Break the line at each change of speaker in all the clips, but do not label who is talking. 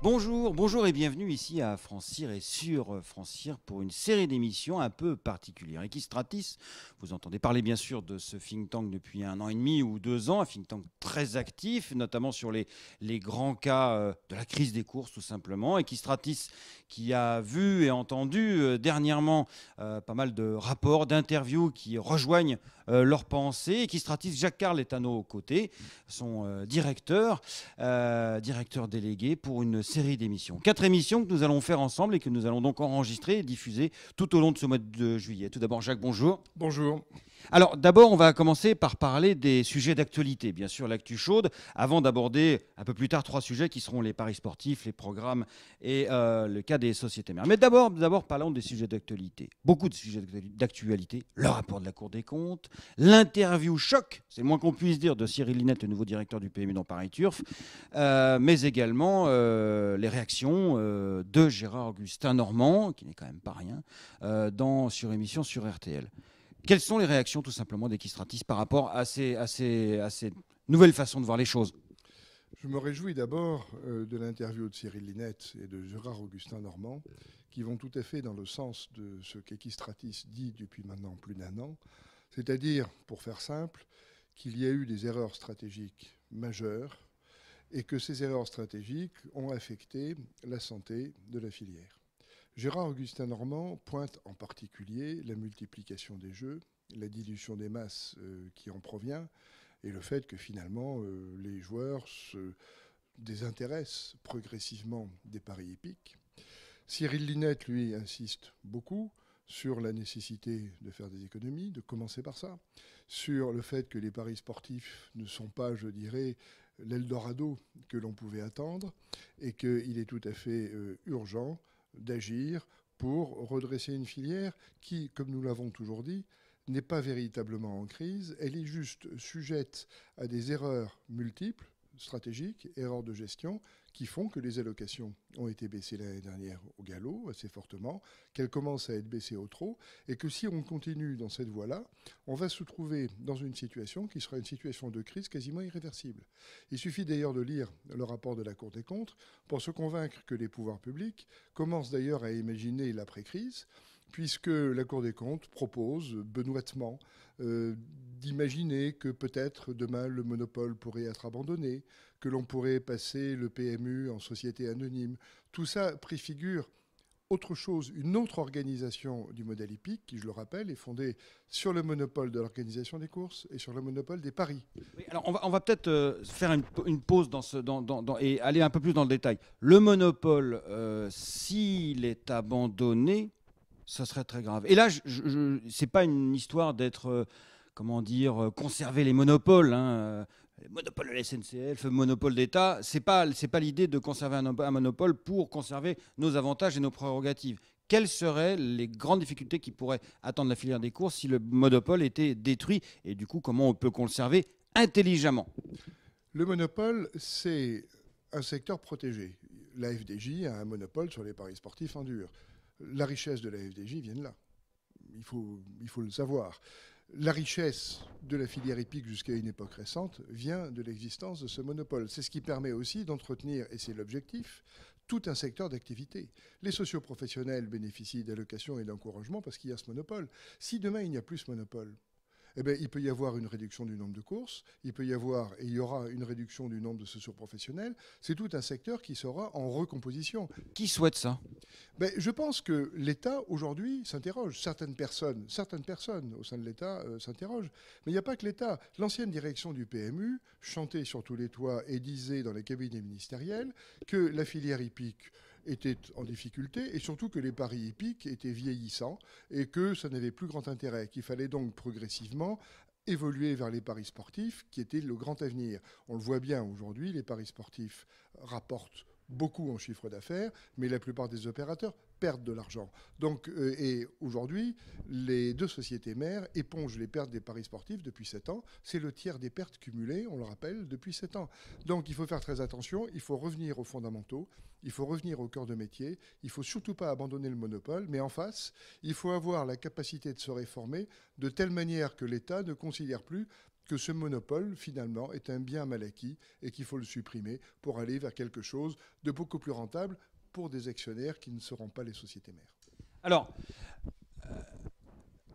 Bonjour, bonjour et bienvenue ici à Francir et sur Francir pour une série d'émissions un peu particulière. Equistratis, vous entendez parler bien sûr de ce think tank depuis un an et demi ou deux ans, un think tank très actif, notamment sur les, les grands cas euh, de la crise des courses tout simplement. et qui a vu et entendu euh, dernièrement euh, pas mal de rapports, d'interviews qui rejoignent leur leurs pensées et qui stratisent. Jacques Carl est à nos côtés, son euh, directeur, euh, directeur délégué pour une série d'émissions. Quatre émissions que nous allons faire ensemble et que nous allons donc enregistrer et diffuser tout au long de ce mois de juillet. Tout d'abord, Jacques, bonjour. Bonjour. Alors d'abord, on va commencer par parler des sujets d'actualité, bien sûr l'actu chaude, avant d'aborder un peu plus tard trois sujets qui seront les paris sportifs, les programmes et euh, le cas des sociétés mères. Mais d'abord, d'abord parlons des sujets d'actualité. Beaucoup de sujets d'actualité, le rapport de la Cour des comptes, l'interview choc, c'est moins qu'on puisse dire, de Cyril Linette, le nouveau directeur du PMU dans Paris Turf, euh, mais également euh, les réactions de Gérard Augustin Normand, qui n'est quand même pas rien, dans, sur émission sur RTL. Quelles sont les réactions tout simplement des par rapport à ces, à ces nouvelles façons de voir les choses
je me réjouis d'abord euh, de l'interview de Cyril Linette et de Gérard Augustin Normand, qui vont tout à fait dans le sens de ce qu'Equistratis dit depuis maintenant plus d'un an, c'est-à-dire, pour faire simple, qu'il y a eu des erreurs stratégiques majeures et que ces erreurs stratégiques ont affecté la santé de la filière. Gérard Augustin Normand pointe en particulier la multiplication des jeux, la dilution des masses euh, qui en provient, et le fait que finalement euh, les joueurs se désintéressent progressivement des paris épiques. Cyril Linette, lui, insiste beaucoup sur la nécessité de faire des économies, de commencer par ça, sur le fait que les paris sportifs ne sont pas, je dirais, l'Eldorado que l'on pouvait attendre, et qu'il est tout à fait euh, urgent d'agir pour redresser une filière qui, comme nous l'avons toujours dit, n'est pas véritablement en crise, elle est juste sujette à des erreurs multiples, stratégiques, erreurs de gestion, qui font que les allocations ont été baissées l'année dernière au galop, assez fortement, qu'elles commencent à être baissées au trop, et que si on continue dans cette voie-là, on va se trouver dans une situation qui sera une situation de crise quasiment irréversible. Il suffit d'ailleurs de lire le rapport de la Cour des comptes pour se convaincre que les pouvoirs publics commencent d'ailleurs à imaginer l'après-crise, puisque la Cour des comptes propose benoîtement euh, d'imaginer que peut-être demain le monopole pourrait être abandonné, que l'on pourrait passer le PMU en société anonyme. Tout ça préfigure autre chose, une autre organisation du modèle hippique, qui, je le rappelle, est fondée sur le monopole de l'organisation des courses et sur le monopole des paris.
alors on va, peut-être euh, faire une, pause dans ce, dans, et aller un peu plus dans le détail. Le monopole, euh, s'il est abandonné, ça serait très grave. Et là, je, je pas une histoire d'être, euh, comment dire, euh, conserver les monopoles. Hein. monopole de la SNCF, monopole d'État, c'est pas pas l'idée de conserver un, monopole pour conserver nos avantages et nos prérogatives. Quelles seraient les grandes difficultés qui pourraient attendre la filière des courses si le monopole était détruit et du coup comment on peut conserver
intelligemment Le monopole, c'est un secteur protégé. La FDJ a un monopole sur les paris sportifs en dur. La richesse de la FDJ vient de là. Il faut, il faut le savoir. La richesse de la filière épique jusqu'à une époque récente vient de l'existence de ce monopole. C'est ce qui permet aussi d'entretenir, et c'est l'objectif, tout un secteur d'activité. Les socioprofessionnels bénéficient d'allocations et d'encouragements parce qu'il y a ce monopole. Si demain il n'y a plus ce monopole, eh bien, il peut y avoir une réduction du nombre de courses, il peut y avoir et il y aura une réduction du nombre de socioprofessionnels. professionnels. C'est tout un secteur qui sera en recomposition. Qui souhaite ça ben, Je pense que l'État, aujourd'hui, s'interroge. Certaines personnes, certaines personnes au sein de l'État euh, s'interrogent. Mais il n'y a pas que l'État. L'ancienne direction du PMU chantait sur tous les toits et disait dans les cabinets ministériels que la filière hippique était en difficulté et surtout que les paris hippiques étaient vieillissants et que ça n'avait plus grand intérêt, qu'il fallait donc progressivement évoluer vers les paris sportifs qui étaient le grand avenir. On le voit bien aujourd'hui, les paris sportifs rapportent beaucoup en chiffre d'affaires, mais la plupart des opérateurs perdent de l'argent. Donc, euh, et aujourd'hui, les deux sociétés mères épongent les pertes des paris sportifs depuis 7 ans. C'est le tiers des pertes cumulées, on le rappelle, depuis 7 ans. Donc, il faut faire très attention. Il faut revenir aux fondamentaux. Il faut revenir au cœur de métier. Il faut surtout pas abandonner le monopole. Mais en face, il faut avoir la capacité de se réformer de telle manière que l'État ne considère plus que ce monopole, finalement, est un bien mal acquis et qu'il faut le supprimer pour aller vers quelque chose de beaucoup plus rentable pour des actionnaires qui ne seront pas les sociétés mères.
Alors, euh,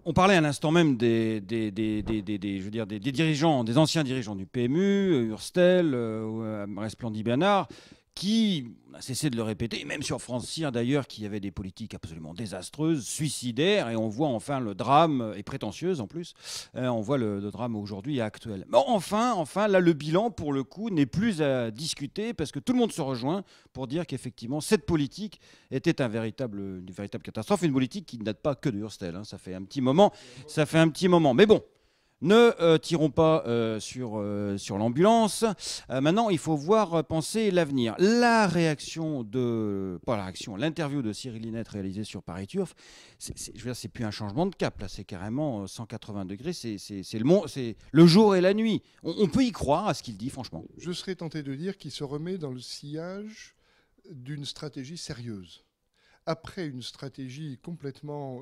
on parlait à l'instant même des, je veux dire, des, dirigeants, des anciens dirigeants du PMU, Urstel, euh, euh, euh Bernard, qui, on a cessé de le répéter, même sur France Cire hein, d'ailleurs, qui avait des politiques absolument désastreuses, suicidaires, et on voit enfin le drame, euh, et prétentieuse en plus, euh, on voit le, drame aujourd'hui et actuel. Mais enfin, enfin, là, le bilan, pour le coup, n'est plus à discuter, parce que tout le monde se rejoint pour dire qu'effectivement, cette politique était un véritable, une véritable catastrophe, une politique qui ne date pas que de Hurstel, hein. ça fait un petit moment, ça fait un petit moment. Mais bon, ne euh, tirons pas euh, sur, euh, sur l'ambulance. maintenant, il faut voir penser l'avenir. La réaction de. Pas la réaction, l'interview de Cyril Linette réalisée sur Paris Turf, c'est, je veux dire, c'est plus un changement de cap, là, c'est carrément 180 degrés, c'est, c'est le, le jour et la nuit. On, peut y croire à ce qu'il dit, franchement.
Je serais tenté de dire qu'il se remet dans le sillage d'une stratégie sérieuse. Après une stratégie complètement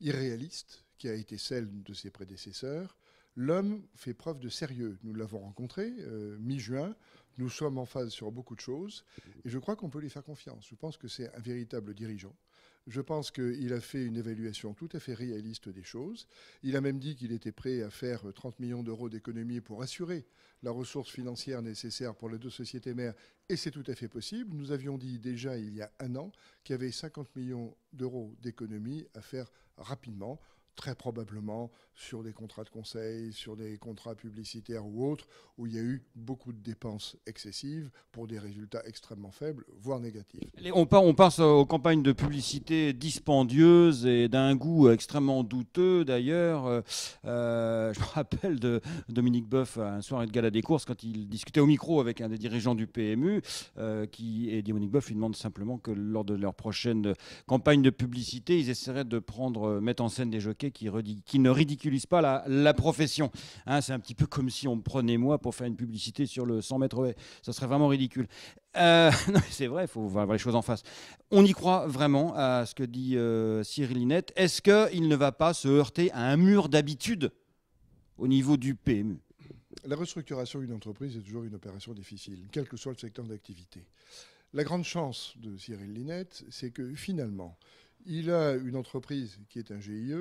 irréaliste, qui a été celle de ses prédécesseurs, L'homme fait preuve de sérieux. Nous l'avons rencontré euh, mi-juin. Nous sommes en phase sur beaucoup de choses et je crois qu'on peut lui faire confiance. Je pense que c'est un véritable dirigeant. Je pense qu'il a fait une évaluation tout à fait réaliste des choses. Il a même dit qu'il était prêt à faire 30 millions d'euros d'économies pour assurer la ressource financière nécessaire pour les deux sociétés mères. Et c'est tout à fait possible. Nous avions dit déjà il y a un an qu'il y avait 50 millions d'euros d'économies à faire rapidement très probablement sur des contrats de conseil, sur des contrats publicitaires ou autres, où il y a eu beaucoup de dépenses excessives pour des résultats extrêmement faibles, voire négatifs.
On, on passe aux campagnes de publicité dispendieuses et d'un goût extrêmement douteux d'ailleurs. Euh, euh, je me rappelle de Dominique Boeuf un soir de gala des courses quand il discutait au micro avec un des dirigeants du PMU, euh, qui, et Dominique Boeuf lui demande simplement que lors de leur prochaine campagne de publicité, ils essaieraient de prendre, mettre en scène des jeux qui, qui, ne ridiculise pas la, profession. Hein, c'est un petit peu comme si on me prenait moi pour faire une publicité sur le 100 mètres haies. Ça serait vraiment ridicule. Euh, c'est vrai, il faut voir les choses en face. On y croit vraiment à ce que dit euh, Cyril Linette. Est-ce qu'il ne va pas se heurter à un mur d'habitude au niveau du PMU
La restructuration d'une entreprise est toujours une opération difficile, quel que soit le secteur d'activité. La grande chance de Cyril Linette, c'est que finalement, il a une entreprise qui est un GIE,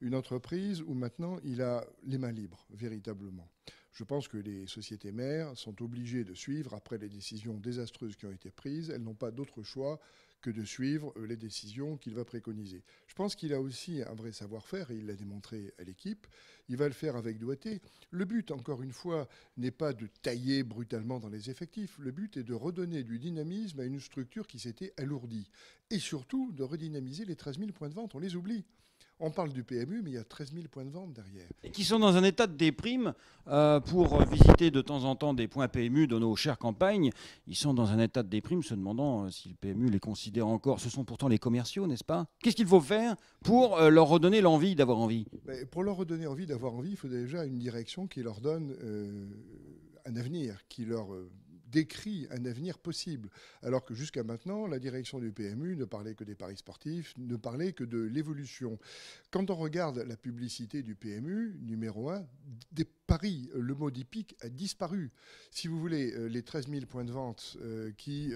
une entreprise où maintenant il a les mains libres, véritablement. Je pense que les sociétés mères sont obligées de suivre après les décisions désastreuses qui ont été prises. Elles n'ont pas d'autre choix que de suivre euh, les décisions qu'il va préconiser. Je pense qu'il a aussi un vrai savoir-faire, et il l'a démontré à l'équipe. Il va le faire avec doigté. Le but, encore une fois, n'est pas de tailler brutalement dans les effectifs. Le but est de redonner du dynamisme à une structure qui s'était alourdie. Et surtout, de redynamiser les 13 000 points de vente. On les oublie. On parle du PMU, mais il y a 13 000 points de vente derrière. Et qui sont dans
un état de déprime euh, pour visiter de temps en temps des points PMU de nos chères campagnes. Ils sont dans un état de déprime, se demandant euh, si le PMU les considère encore. Ce sont pourtant les commerciaux, n'est-ce pas Qu'est-ce qu'il faut faire pour euh, leur redonner l'envie d'avoir envie,
envie Pour leur redonner envie d'avoir envie, il faut déjà une direction qui leur donne un avenir, qui leur décrit un avenir possible. Alors que jusqu'à maintenant, la direction du PMU ne parlait que des paris sportifs, ne parlait que de l'évolution. Quand on regarde la publicité du PMU, numéro 1, des paris, euh, le mot d'hypique a disparu. Si vous voulez, euh, les 13 000 points de vente euh, qui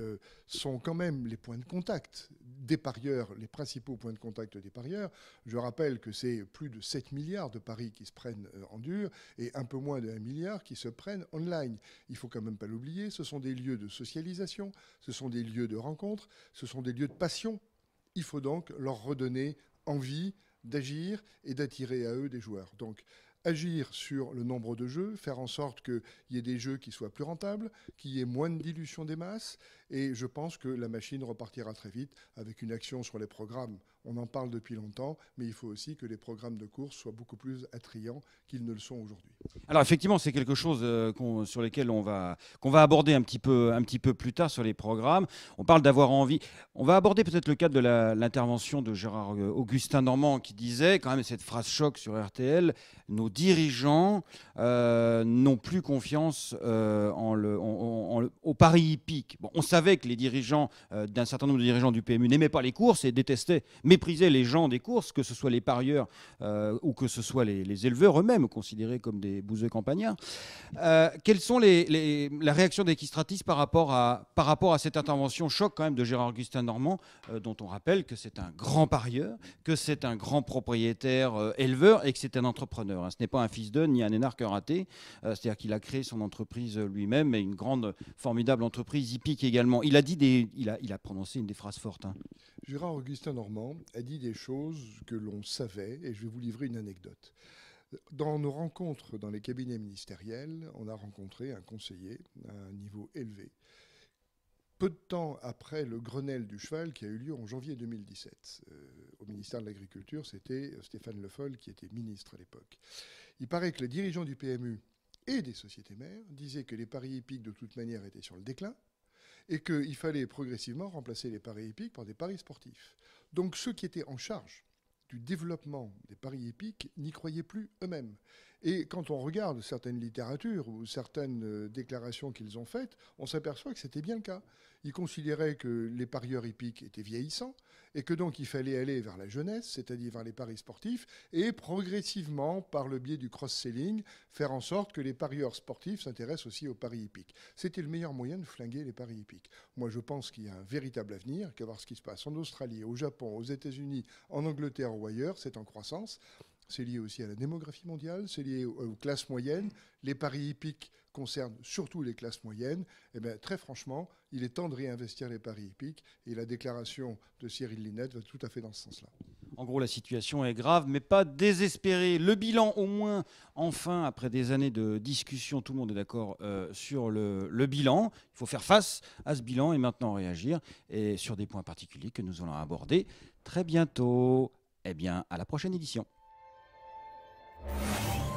sont quand même les points de contact des parieurs, les principaux points de contact des parieurs, je rappelle que c'est plus de 7 milliards de paris qui se prennent en dur et un peu moins de 1 milliard qui se prennent online. Il faut quand même pas l'oublier, ce sont des lieux de socialisation, ce sont des lieux de rencontre, ce sont des lieux de passion. Il faut donc leur redonner envie, d'agir et d'attirer à eux des joueurs. Donc, agir sur le nombre de jeux, faire en sorte qu'il y ait des jeux qui soient plus rentables, qu'il y ait moins de dilution des masses et je pense que la machine repartira très vite avec une action sur les programmes. On en parle depuis longtemps, mais il faut aussi que les programmes de course soient beaucoup plus attrayants qu'ils ne le sont aujourd'hui. Alors
effectivement, c'est quelque chose euh, sur lequel on va, qu'on va aborder un petit, peu, un petit peu plus tard sur les programmes. On parle d'avoir envie. On va aborder peut-être le cadre de l'intervention de Gérard euh, Augustin Normand qui disait quand même cette phrase choc sur RTL, nos dirigeants euh, n'ont plus confiance en le, paris pari on savait que les dirigeants, euh, d'un certain nombre de dirigeants du PMU n'aimaient pas les courses et détestaient, méprisaient les gens des courses, que ce soit les parieurs euh, ou que ce soit les, éleveurs eux-mêmes, considérés comme des bouseux campagnards. Euh, quelles sont les, la réaction des Kistratis par rapport, à, par rapport à cette intervention choc quand même de Gérard Augustin Normand, dont on rappelle que c'est un grand parieur, que c'est un grand propriétaire éleveur et que c'est un entrepreneur. Hein. Ce n'est pas un fils d'eux ni un énarque raté. C'est-à-dire qu'il a créé son entreprise lui-même et une grande formule entreprise hippique également. Il a, dit des, il a, il
a prononcé une des phrases fortes. Hein. Gérard Augustin Normand a dit des choses que l'on savait, et je vais vous livrer une anecdote. Dans nos rencontres dans les cabinets ministériels, on a rencontré un conseiller à un niveau élevé, peu de temps après le Grenelle du cheval qui a eu lieu en janvier 2017. Euh, au ministère de l'Agriculture, c'était Stéphane Le Foll qui était ministre à l'époque. Il paraît que les dirigeants du PMU et des sociétés mères disaient que les paris épiques, de toute manière étaient sur le déclin et qu'il fallait progressivement remplacer les paris épiques par des paris sportifs. Donc ceux qui étaient en charge du développement des paris épiques n'y croyaient plus eux-mêmes. Et quand on regarde certaines littératures ou certaines euh, déclarations qu'ils ont faites, on s'aperçoit que c'était bien le cas. Ils considéraient que les parieurs hippiques étaient vieillissants et que donc il fallait aller vers la jeunesse, c'est-à-dire vers les paris sportifs, et progressivement, par le biais du cross-selling, faire en sorte que les parieurs sportifs s'intéressent aussi aux paris hippiques. C'était le meilleur moyen de flinguer les paris hippiques. Moi, je pense qu'il y a un véritable avenir, qu'à voir ce qui se passe en Australie, au Japon, aux États-Unis, en Angleterre ou ailleurs, c'est en croissance c'est lié aussi à la démographie mondiale, c'est lié aux, classes moyennes. Les paris hippiques concernent surtout les classes moyennes. Et eh bien, très franchement, il est temps de réinvestir les paris hippiques et la déclaration de Cyril Linette va tout à fait dans ce sens-là.
En gros, la situation est grave, mais pas désespérée. Le bilan, au moins, enfin, après des années de discussion, tout le monde est d'accord euh, sur le, bilan. Il faut faire face à ce bilan et maintenant réagir, sur des points particuliers que nous allons aborder très bientôt. Eh bien, à la prochaine édition. はい。